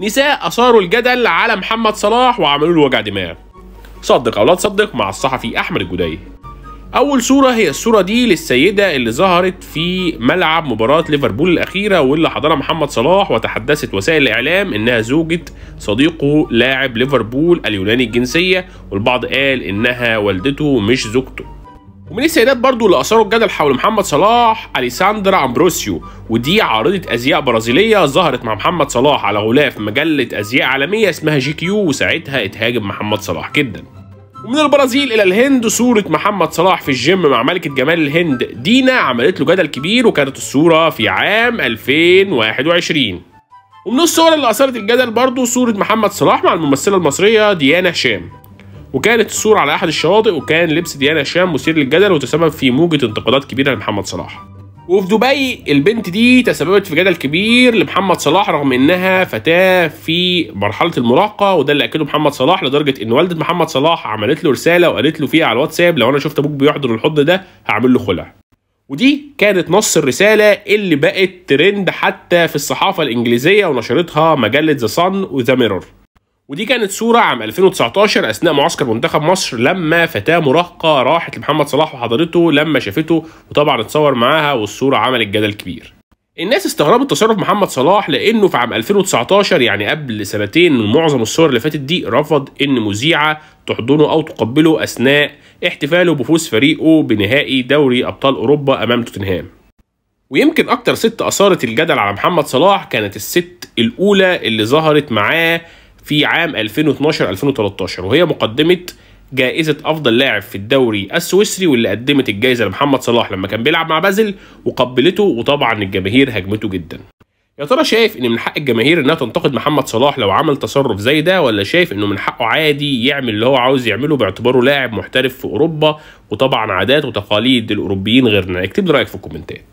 نساء أثاروا الجدل على محمد صلاح وعملوا له وجع دماغ صدق أو لا تصدق مع الصحفي أحمد الجدي أول صورة هي الصورة دي للسيدة اللي ظهرت في ملعب مباراة ليفربول الأخيرة واللي حضرها محمد صلاح وتحدثت وسائل الإعلام إنها زوجة صديقه لاعب ليفربول اليوناني الجنسية والبعض قال إنها والدته مش زوجته ومن السيدات برضو اللي اثاروا الجدل حول محمد صلاح اليساندرا امبروسيو ودي عارضه ازياء برازيليه ظهرت مع محمد صلاح على غلاف مجله ازياء عالميه اسمها جي كيو وساعتها اتهاجم محمد صلاح جدا ومن البرازيل الى الهند صوره محمد صلاح في الجيم مع ملكه جمال الهند دينا عملت له جدل كبير وكانت الصوره في عام 2021 ومن الصور اللي اثارت الجدل برضو صوره محمد صلاح مع الممثله المصريه ديانا هشام وكانت الصورة على أحد الشواطئ وكان لبس ديانا هشام مثير للجدل وتسبب في موجة انتقادات كبيرة لمحمد صلاح وفي دبي البنت دي تسببت في جدل كبير لمحمد صلاح رغم انها فتاه في مرحله المراهقه وده اللي اكده محمد صلاح لدرجه ان والده محمد صلاح عملت له رساله وقالت له فيها على الواتساب لو انا شفت ابوك بيحضر الحضن ده هعمل له خلع ودي كانت نص الرساله اللي بقت ترند حتى في الصحافه الانجليزيه ونشرتها مجله ذا صن وذا ميرور ودي كانت صورة عام 2019 أثناء معسكر منتخب مصر لما فتاة مراهقة راحت لمحمد صلاح وحضرته لما شافته وطبعا اتصور معاها والصورة عملت جدل كبير الناس استغربت تصرف محمد صلاح لانه في عام 2019 يعني قبل سنتين من معظم الصور اللي فاتت دي رفض ان مذيعه تحضنه او تقبله اثناء احتفاله بفوز فريقه بنهائي دوري ابطال اوروبا امام توتنهام. ويمكن اكتر ست اثارت الجدل على محمد صلاح كانت الست الاولى اللي ظهرت معاه في عام 2012 2013 وهي مقدمه جائزة أفضل لاعب في الدوري السويسري واللي قدمت الجائزة لمحمد صلاح لما كان بيلعب مع بازل وقبلته وطبعا الجماهير هاجمته جدا. يا ترى شايف إن من حق الجماهير إنها تنتقد محمد صلاح لو عمل تصرف زي ده ولا شايف إنه من حقه عادي يعمل اللي هو عاوز يعمله باعتباره لاعب محترف في أوروبا وطبعا عادات وتقاليد الأوروبيين غيرنا؟ اكتب رأيك في الكومنتات.